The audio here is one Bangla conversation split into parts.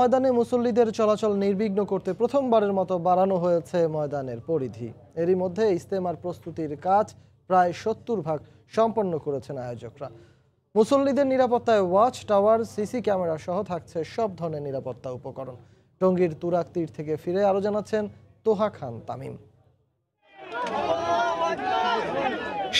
ময়দানে মুসল্লিদের চলাচল নির্বিঘ্ন করতে প্রথমবারের মতো বাড়ানো হয়েছে ময়দানের পরিধি এরই মধ্যে ইস্তেমার প্রস্তুতির কাজ প্রায় সত্তর ভাগ সম্পন্ন করেছেন আয়োজকরা মুসল্লিদের নিরাপত্তায় ওয়াচ টাওয়ার সিসি ক্যামেরা সহ থাকছে সব ধরনের নিরাপত্তা উপকরণ টঙ্গীর তুরাক তীর থেকে ফিরে আরও জানাচ্ছেন তোহা খান তামিম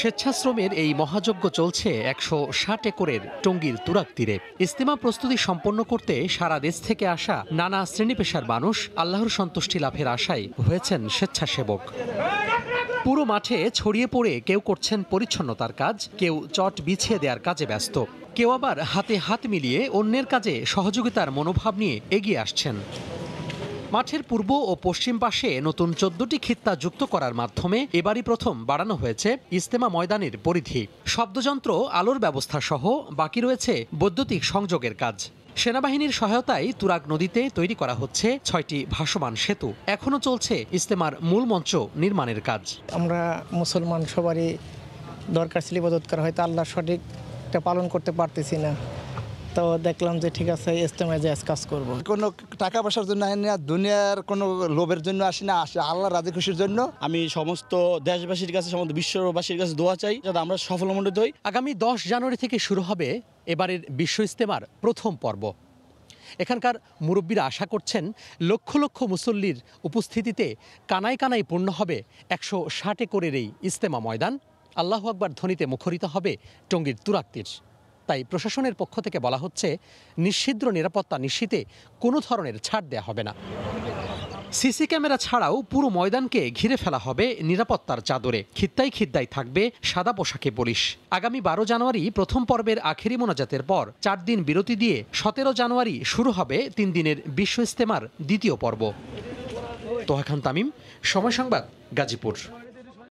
স্বেচ্ছাশ্রমের এই মহাযজ্ঞ চলছে একশো ষাট একরের টঙ্গীর তুরাক তীরে ইস্তেমা প্রস্তুতি সম্পন্ন করতে সারা দেশ থেকে আসা নানা শ্রেণী পেশার মানুষ আল্লাহর সন্তুষ্টি লাভের আশায় হয়েছেন স্বেচ্ছাসেবক পুরো মাঠে ছড়িয়ে পড়ে কেউ করছেন পরিচ্ছন্নতার কাজ কেউ চট বিছিয়ে দেওয়ার কাজে ব্যস্ত কেউ আবার হাতে হাত মিলিয়ে অন্যের কাজে সহযোগিতার মনোভাব নিয়ে এগিয়ে আসছেন মাঠের পূর্ব ও পশ্চিম পাশে নতুন চোদ্দটি খিত্তা যুক্ত করার মাধ্যমে এবারই প্রথম বাড়ানো হয়েছে ইস্তেমা ময়দানের পরিধি শব্দযন্ত্র আলোর ব্যবস্থা সহ বাকি রয়েছে বৈদ্যুতিক সংযোগের কাজ সেনাবাহিনীর সহায়তায় তুরাগ নদীতে তৈরি করা হচ্ছে ছয়টি ভাসমান সেতু এখনও চলছে ইস্তেমার মূল মঞ্চ নির্মাণের কাজ আমরা মুসলমান সবারই দরকার ছিল করা হয় হয়তো আল্লাহ সঠিকটা পালন করতে পারতেছি না তো দেখলাম যে ঠিক আছে ইস্তেমায় যে কাজ করব। কোনো টাকা পয়সার জন্য আসেনি আর দুনিয়ার কোনো লোভের জন্য আসি না আসে আল্লাহ রাজি খুশির জন্য আমি সমস্ত দেশবাসীর কাছে সমস্ত বিশ্ববাসীর কাছে দোয়া চাই যাতে আমরা সফলমণ্ডিত হই আগামী দশ জানুয়ারি থেকে শুরু হবে এবারের বিশ্ব ইস্তেমার প্রথম পর্ব এখানকার মুরব্বীরা আশা করছেন লক্ষ লক্ষ মুসল্লির উপস্থিতিতে কানায় কানায় পূর্ণ হবে একশো ষাটে করের এই ইস্তেমা ময়দান আল্লাহ আকবার ধ্বনিতে মুখরিত হবে টঙ্গীর তুরাক্তির তাই প্রশাসনের পক্ষ থেকে বলা হচ্ছে নিশ্ছিদ্র নিরাপত্তা নিশ্চিতে কোনো ধরনের ছাড় দেয়া হবে না সিসি ক্যামেরা ছাড়াও পুরো ময়দানকে ঘিরে ফেলা হবে নিরাপত্তার চাদরে খিদ্দাই খিদ্দাই থাকবে সাদা পোশাকে পুলিশ আগামী বারো জানুয়ারি প্রথম পর্বের আখেরি মোনাজাতের পর চার দিন বিরতি দিয়ে সতেরো জানুয়ারি শুরু হবে তিন দিনের বিশ্ব ইস্তেমার দ্বিতীয় পর্ব তোহাখান তামিম সময় সংবাদ গাজীপুর